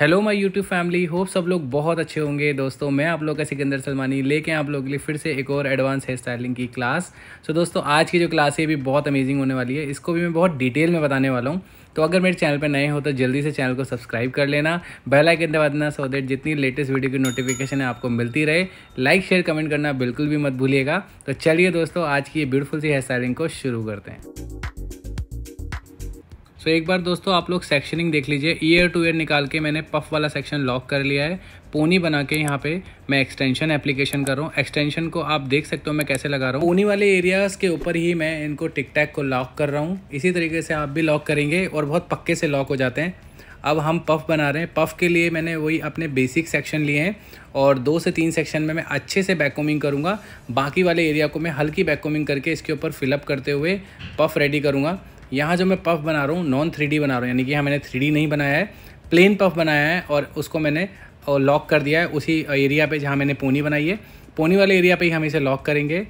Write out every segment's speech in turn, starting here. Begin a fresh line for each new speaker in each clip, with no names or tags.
hello my YouTube family hope सब लोग बहुत अच्छे होंगे दोस्तों मैं आप लोग का सिकंदर सलमानी लेके आप लोगों के लिए फिर से एक और एडवांस हेयर स्टाइलिंग की क्लास सो so, दोस्तों आज की जो क्लास है ये भी बहुत अमेजिंग होने वाली है इसको भी मैं बहुत डिटेल में बताने वाला हूँ तो अगर मेरे चैनल पर नए हो तो जल्दी से चैनल को सब्सक्राइब कर लेना बेलाइकन दबा देना सो देट जितनी लेटेस्ट वीडियो की नोटिफिकेशन है आपको मिलती रहे लाइक शेयर कमेंट करना बिल्कुल भी मत भूलिएगा तो चलिए दोस्तों आज की ये ब्यूटीफुल सी हेयर स्टाइलिंग को शुरू करते हैं सो एक बार दोस्तों आप लोग सेक्शनिंग देख लीजिए ईयर टू ईयर निकाल के मैंने पफ वाला सेक्शन लॉक कर लिया है पोनी बना के यहाँ पे मैं एक्सटेंशन एप्लीकेशन कर रहा हूँ एक्सटेंशन को आप देख सकते हो मैं कैसे लगा रहा हूँ पोनी वाले एरियाज़ के ऊपर ही मैं इनको टिक टैक को लॉक कर रहा हूँ इसी तरीके से आप भी लॉक करेंगे और बहुत पक्के से लॉक हो जाते हैं अब हम पफ बना रहे हैं पफ के लिए मैंने वही अपने बेसिक सेक्शन लिए हैं और दो से तीन सेक्शन में मैं अच्छे से बैकोमिंग करूँगा बाकी वाले एरिया को मैं हल्की बैकोमिंग करके इसके ऊपर फिलअप करते हुए पफ रेडी करूँगा यहाँ जो मैं पफ बना रहा हूँ नॉन थ्री बना रहा हूँ यानी कि यहाँ मैंने थ्री नहीं बनाया है प्लेन पफ बनाया है और उसको मैंने लॉक कर दिया है उसी एरिया पे जहाँ मैंने पोनी बनाई है पोनी वाले एरिया पे ही हम इसे लॉक करेंगे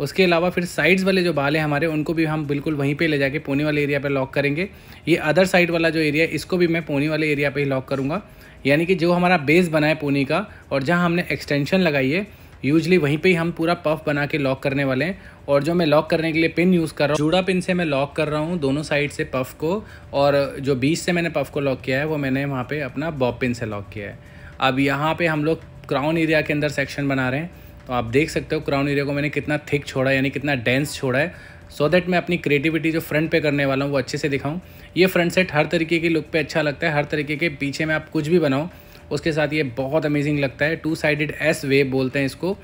उसके अलावा फिर साइड्स वाले जो बाल हैं हमारे उनको भी हम बिल्कुल वहीं पे ले जाके पोनी वाले एरिया पे लॉक करेंगे ये अदर साइड वाला जो एरिया है इसको भी मैं पोनी वाले एरिया पे ही लॉक करूँगा यानी कि जो हमारा बेस बना है पोनी का और जहाँ हमने एक्सटेंशन लगाई है यूजली वहीं पे ही हम पूरा पफ बना के लॉक करने वाले हैं और जो मैं लॉक करने के लिए पिन यूज़ कर रहा हूँ जूड़ा पिन से मैं लॉक कर रहा हूँ दोनों साइड से पफ को और जो बीच से मैंने पफ को लॉक किया है वो मैंने वहाँ पर अपना बॉब पिन से लॉक किया है अब यहाँ पर हम लोग क्राउन एरिया के अंदर सेक्शन बना रहे हैं तो आप देख सकते हो क्राउन एरिया को मैंने कितना थिक छोड़ा है यानी कितना डेंस छोड़ा है सो so दैट मैं अपनी क्रिएटिविटी जो फ्रंट पे करने वाला हूँ वो अच्छे से दिखाऊँ ये फ्रंट सेट हर तरीके के लुक पे अच्छा लगता है हर तरीके के पीछे में आप कुछ भी बनाओ उसके साथ ये बहुत अमेजिंग लगता है टू साइडेड एस वेव बोलते हैं इसको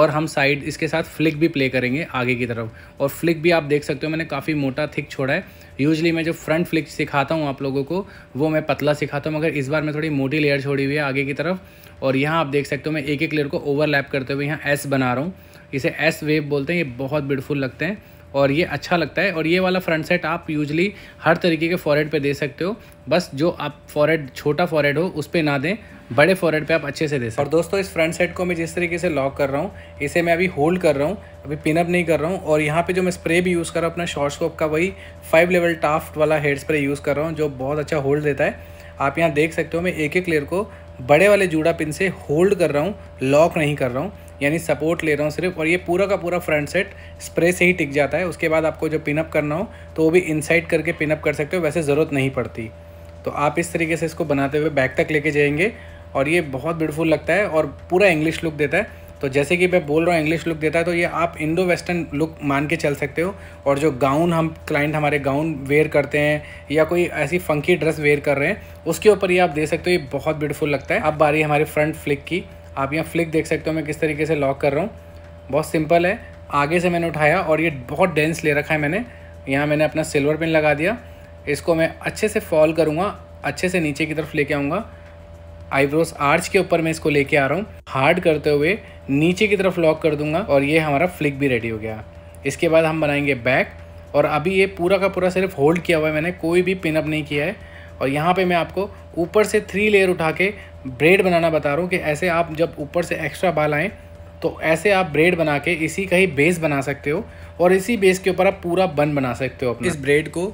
और हम साइड इसके साथ फ्लिक भी प्ले करेंगे आगे की तरफ और फ्लिक भी आप देख सकते हो मैंने काफ़ी मोटा थिक छोड़ा है यूजली मैं जो फ्रंट फ्लिक सिखाता हूँ आप लोगों को वो मैं पतला सिखाता हूँ मगर इस बार मैं थोड़ी मोटी लेयर छोड़ी हुई है आगे की तरफ और यहाँ आप देख सकते हो मैं एक एक लेयर को ओवरलैप करते हुए यहाँ एस बना रहा हूँ इसे एस वेव बोलते हैं ये बहुत ब्यूटीफुल लगते हैं और ये अच्छा लगता है और ये वाला फ्रंट सेट आप यूजली हर तरीके के फॉरहेड पे दे सकते हो बस जो आप फॉरहेड छोटा फॉरहेड हो उस पर ना दें बड़े फॉरहेड पे आप अच्छे से दे सकते और दोस्तों इस फ्रंट सेट को मैं जिस तरीके से लॉक कर रहा हूँ इसे मैं अभी होल्ड कर रहा हूँ अभी पिनअप नहीं कर रहा हूँ और यहाँ पर जो मैं स्प्रे भी यूज़ कर रहा हूँ अपना शॉर्ट स्कोप का वही फाइव लेवल टाफ्ट वाला हेड स्प्रे यूज़ कर रहा हूँ जो बहुत अच्छा होल्ड देता है आप यहाँ देख सकते हो मैं एक एक लेयर को बड़े वाले जूड़ा पिन से होल्ड कर रहा हूँ लॉक नहीं कर रहा हूँ यानी सपोर्ट ले रहा हूँ सिर्फ और ये पूरा का पूरा फ्रंट सेट स्प्रे से ही टिक जाता है उसके बाद आपको जो पिनअप करना हो तो वो भी इनसाइड करके पिनअप कर सकते हो वैसे ज़रूरत नहीं पड़ती तो आप इस तरीके से इसको बनाते हुए बैक तक लेके जाएंगे और ये बहुत ब्यूटीफुल लगता है और पूरा इंग्लिश लुक देता है तो जैसे कि मैं बोल रहा हूँ इंग्लिश लुक देता है तो ये आप इंडो वेस्टर्न लुक मान के चल सकते हो और जो गाउन हम क्लाइंट हमारे गाउन वेयर करते हैं या कोई ऐसी फंकी ड्रेस वेयर कर रहे हैं उसके ऊपर ये आप दे सकते हो ये बहुत ब्यूटीफुल लगता है अब बारी हमारे फ्रंट फ्लिक की आप यहाँ फ्लिक देख सकते हो मैं किस तरीके से लॉक कर रहा हूँ बहुत सिंपल है आगे से मैंने उठाया और ये बहुत डेंस ले रखा है मैंने यहाँ मैंने अपना सिल्वर पिन लगा दिया इसको मैं अच्छे से फॉल करूँगा अच्छे से नीचे की तरफ लेके आऊँगा आईब्रोज आर्च के ऊपर मैं इसको लेके आ रहा हूँ हार्ड करते हुए नीचे की तरफ लॉक कर दूंगा और ये हमारा फ्लिक भी रेडी हो गया इसके बाद हम बनाएंगे बैक और अभी ये पूरा का पूरा सिर्फ होल्ड किया हुआ है मैंने कोई भी पिनअप नहीं किया है और यहाँ पे मैं आपको ऊपर से थ्री लेयर उठा के ब्रेड बनाना बता रहा हूँ कि ऐसे आप जब ऊपर से एक्स्ट्रा बाल आएँ तो ऐसे आप ब्रेड बना के इसी का ही बेस बना सकते हो और इसी बेस के ऊपर आप पूरा बन बना सकते हो अपना इस ब्रेड को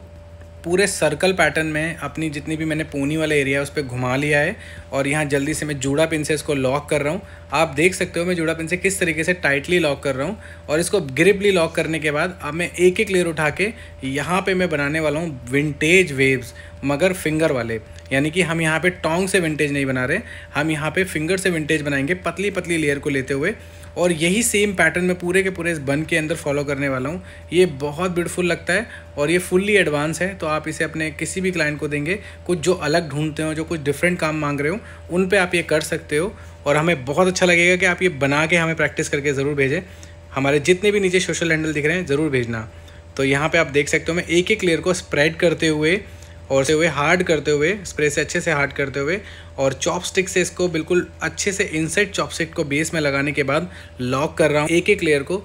पूरे सर्कल पैटर्न में अपनी जितनी भी मैंने पूनी वाला एरिया है उस पर घुमा लिया है और यहाँ जल्दी से मैं जूड़ा पिन से इसको लॉक कर रहा हूँ आप देख सकते हो मैं जूड़ा पिन से किस तरीके से टाइटली लॉक कर रहा हूँ और इसको ग्रिपली लॉक करने के बाद अब मैं एक एक लेयर उठा के यहाँ पे मैं बनाने वाला हूँ विंटेज वेव्स मगर फिंगर वाले यानी कि हम यहाँ पे टोंग से विंटेज नहीं बना रहे हम यहाँ पे फिंगर से विंटेज बनाएंगे पतली पतली लेयर को लेते हुए और यही सेम पैटर्न मैं पूरे के पूरे इस बन के अंदर फॉलो करने वाला हूँ ये बहुत ब्यूटीफुल लगता है और ये फुल्ली एडवांस है तो आप इसे अपने किसी भी क्लाइंट को देंगे कुछ जो अलग ढूंढते हो जो कुछ डिफरेंट काम मांग रहे हो उन पर आप ये कर सकते हो और हमें बहुत अच्छा लगेगा कि आप ये बना के हमें प्रैक्टिस करके ज़रूर भेजें हमारे जितने भी नीचे सोशल हैंडल दिख रहे हैं ज़रूर भेजना तो यहाँ पे आप देख सकते हो मैं एक एक लेयर को स्प्रेड करते हुए और से हुए हार्ड करते हुए स्प्रे से अच्छे से हार्ड करते हुए और चॉपस्टिक से इसको बिल्कुल अच्छे से इनसेट चॉपस्टिक को बेस में लगाने के बाद लॉक कर रहा हूँ एक एक लेयर को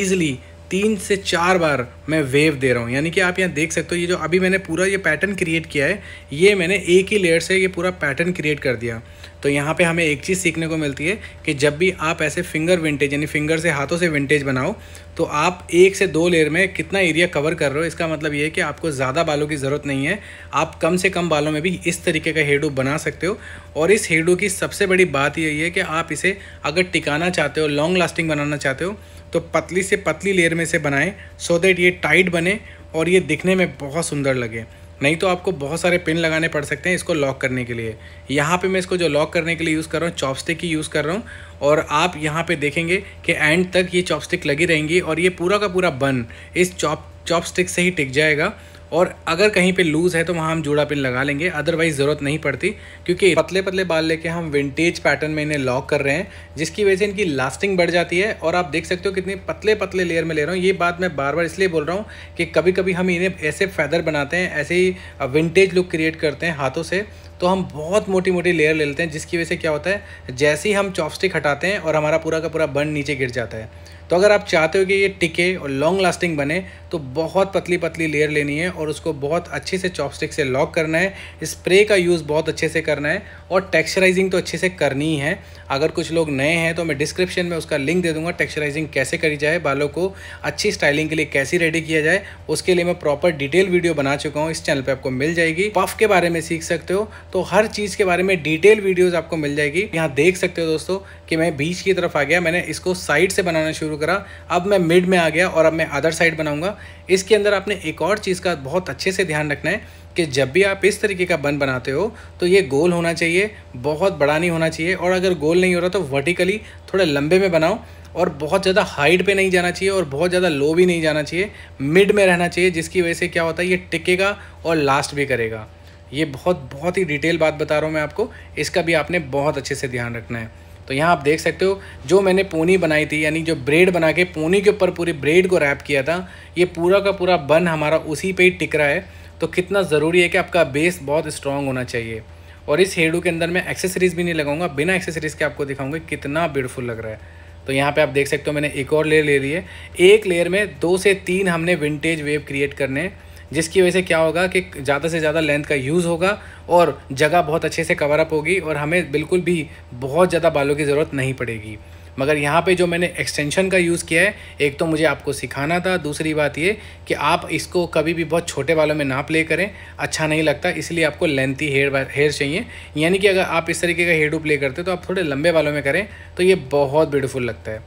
ईजिली तीन से चार बार मैं वेव दे रहा हूँ यानी कि आप यहाँ देख सकते हो ये जो अभी मैंने पूरा ये पैटर्न क्रिएट किया है ये मैंने एक ही लेयर से ये पूरा पैटर्न क्रिएट कर दिया तो यहाँ पे हमें एक चीज़ सीखने को मिलती है कि जब भी आप ऐसे फिंगर विंटेज यानी फिंगर से हाथों से विंटेज बनाओ तो आप एक से दो लेयर में कितना एरिया कवर कर रहे हो इसका मतलब ये है कि आपको ज़्यादा बालों की ज़रूरत नहीं है आप कम से कम बालों में भी इस तरीके का हेडू बना सकते हो और इस हेडू की सबसे बड़ी बात यही है कि आप इसे अगर टिकाना चाहते हो लॉन्ग लास्टिंग बनाना चाहते हो तो पतली से पतली लेयर में से बनाएं सो देट ये टाइट बने और ये दिखने में बहुत सुंदर लगे नहीं तो आपको बहुत सारे पिन लगाने पड़ सकते हैं इसको लॉक करने के लिए यहाँ पे मैं इसको जो लॉक करने के लिए यूज़ कर रहा हूँ चॉपस्टिक ही यूज़ कर रहा हूँ और आप यहाँ पे देखेंगे कि एंड तक ये चॉपस्टिक लगी रहेंगी और ये पूरा का पूरा बन इस चॉप चॉपस्टिक से ही टिक जाएगा और अगर कहीं पे लूज़ है तो वहाँ हम जोड़ा पिन लगा लेंगे अदरवाइज़ ज़रूरत नहीं पड़ती क्योंकि पतले पतले बाल लेके हम विंटेज पैटर्न में इन्हें लॉक कर रहे हैं जिसकी वजह से इनकी लास्टिंग बढ़ जाती है और आप देख सकते हो कितने पतले पतले लेयर में ले रहा हूँ ये बात मैं बार बार इसलिए बोल रहा हूँ कि कभी कभी हम इन्हें ऐसे फैदर बनाते हैं ऐसे ही विंटेज लुक क्रिएट करते हैं हाथों से तो हम बहुत मोटी मोटी लेयर ले लेते हैं जिसकी वजह से क्या होता है जैसे ही हम चॉपस्टिक हटाते हैं और हमारा पूरा का पूरा बन नीचे गिर जाता है तो अगर आप चाहते हो कि ये टिके और लॉन्ग लास्टिंग बने तो बहुत पतली पतली लेयर लेनी है और उसको बहुत अच्छे से चॉपस्टिक से लॉक करना है स्प्रे का यूज़ बहुत अच्छे से करना है और टेक्सचराइजिंग तो अच्छे से करनी ही है अगर कुछ लोग नए हैं तो मैं डिस्क्रिप्शन में उसका लिंक दे दूंगा टेक्सचराइजिंग कैसे करी जाए बालों को अच्छी स्टाइलिंग के लिए कैसी रेडी किया जाए उसके लिए मैं प्रॉपर डिटेल वीडियो बना चुका हूँ इस चैनल पर आपको मिल जाएगी पफ के बारे में सीख सकते हो तो हर चीज़ के बारे में डिटेल वीडियोस आपको मिल जाएगी यहाँ देख सकते हो दोस्तों कि मैं बीच की तरफ आ गया मैंने इसको साइड से बनाना शुरू करा अब मैं मिड में आ गया और अब मैं अदर साइड बनाऊँगा इसके अंदर आपने एक और चीज़ का बहुत अच्छे से ध्यान रखना है कि जब भी आप इस तरीके का बन बनाते हो तो ये गोल होना चाहिए बहुत बड़ा नहीं होना चाहिए और अगर गोल नहीं हो रहा तो वर्टिकली थोड़े लंबे में बनाओ और बहुत ज़्यादा हाइट पे नहीं जाना चाहिए और बहुत ज़्यादा लो भी नहीं जाना चाहिए मिड में रहना चाहिए जिसकी वजह से क्या होता है ये टिकेगा और लास्ट भी करेगा ये बहुत बहुत ही डिटेल बात बता रहा हूँ मैं आपको इसका भी आपने बहुत अच्छे से ध्यान रखना है तो यहाँ आप देख सकते हो जो मैंने पोनी बनाई थी यानी जो ब्रेड बना के पोनी के ऊपर पूरी ब्रेड को रैप किया था ये पूरा का पूरा बन हमारा उसी पे ही टिक रहा है तो कितना ज़रूरी है कि आपका बेस बहुत स्ट्रांग होना चाहिए और इस हेडू के अंदर मैं एक्सेसरीज़ भी नहीं लगाऊंगा बिना एक्सेसरीज़ के आपको दिखाऊंगा कितना ब्यूटीफुल लग रहा है तो यहाँ पर आप देख सकते हो मैंने एक और लेयर ले ली है एक लेयर में दो से तीन हमने विंटेज वेव क्रिएट करने हैं जिसकी वजह से क्या होगा कि ज़्यादा से ज़्यादा लेंथ का यूज़ होगा और जगह बहुत अच्छे से कवर अप होगी और हमें बिल्कुल भी बहुत ज़्यादा बालों की ज़रूरत नहीं पड़ेगी मगर यहाँ पे जो मैंने एक्सटेंशन का यूज़ किया है एक तो मुझे आपको सिखाना था दूसरी बात ये कि आप इसको कभी भी बहुत छोटे बालों में ना प्ले करें अच्छा नहीं लगता इसलिए आपको लेंथी हेयर हेयर चाहिए यानी कि अगर आप इस तरीके का हेयर प्ले करते तो आप थोड़े लंबे बालों में करें तो ये बहुत ब्यूटीफुल लगता है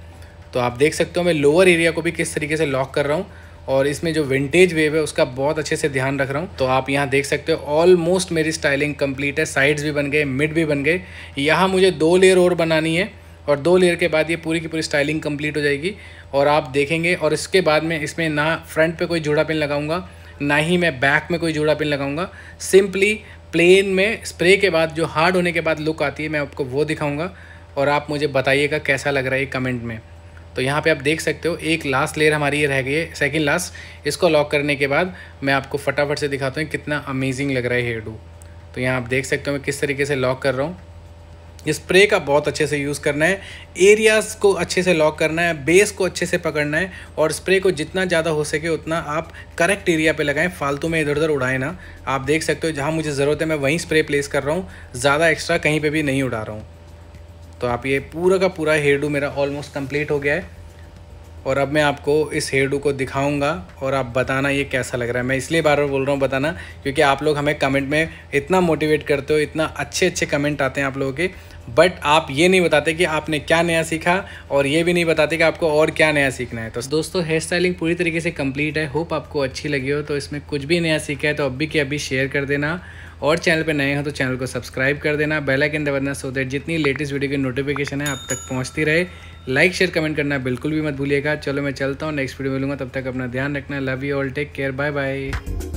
तो आप देख सकते हो मैं लोअर एरिया को भी किस तरीके से लॉक कर रहा हूँ और इसमें जो विंटेज वेव है उसका बहुत अच्छे से ध्यान रख रहा हूँ तो आप यहाँ देख सकते हो ऑलमोस्ट मेरी स्टाइलिंग कंप्लीट है साइड्स भी बन गए मिड भी बन गए यहाँ मुझे दो लेयर और बनानी है और दो लेयर के बाद ये पूरी की पूरी स्टाइलिंग कंप्लीट हो जाएगी और आप देखेंगे और इसके बाद में इसमें ना फ्रंट पर कोई जोड़ा पिन लगाऊंगा ना ही मैं बैक में कोई जोड़ा पिन लगाऊंगा सिंपली प्लेन में स्प्रे के बाद जो हार्ड होने के बाद लुक आती है मैं आपको वो दिखाऊँगा और आप मुझे बताइएगा कैसा लग रहा है कमेंट में तो यहाँ पे आप देख सकते हो एक लास्ट लेयर हमारी ये रह गई है सेकेंड लास्ट इसको लॉक करने के बाद मैं आपको फटाफट से दिखाता हूँ कितना अमेजिंग लग रहा है हेयर डू तो यहाँ आप देख सकते हो मैं किस तरीके से लॉक कर रहा हूँ स्प्रे का बहुत अच्छे से यूज़ करना है एरियाज़ को अच्छे से लॉक करना है बेस को अच्छे से पकड़ना है और स्प्रे को जितना ज़्यादा हो सके उतना आप करेक्ट एरिया पे लगाएं फालतू में इधर उधर उड़ाएं ना आप देख सकते हो जहाँ मुझे ज़रूरत है मैं वहीं स्प्रे प्लेस कर रहा हूँ ज़्यादा एक्स्ट्रा कहीं पे भी नहीं उड़ा रहा हूँ तो आप ये पूरा का पूरा हेयर डू मेरा ऑलमोस्ट कंप्लीट हो गया है और अब मैं आपको इस हेयर डू को दिखाऊंगा और आप बताना ये कैसा लग रहा है मैं इसलिए बार बार बोल रहा हूँ बताना क्योंकि आप लोग हमें कमेंट में इतना मोटिवेट करते हो इतना अच्छे अच्छे कमेंट आते हैं आप लोगों के बट आप ये नहीं बताते कि आपने क्या नया सीखा और ये भी नहीं बताते कि आपको और क्या नया सीखना है तो दोस्तों हेयर स्टाइलिंग पूरी तरीके से कम्प्लीट है होप आपको अच्छी लगी हो तो इसमें कुछ भी नया सीखा है तो अभी के अभी शेयर कर देना और चैनल पर नए हो तो चैनल को सब्सक्राइब कर देना बेल आइकन दबाना सो दैट जितनी लेटेस्ट वीडियो की नोटिफिकेशन है आप तक पहुँचती रहे लाइक शेयर कमेंट करना बिल्कुल भी मत भूलिएगा चलो मैं चलता हूँ नेक्स्ट वीडियो मिलूंगा तब तक अपना ध्यान रखना love you all take care bye bye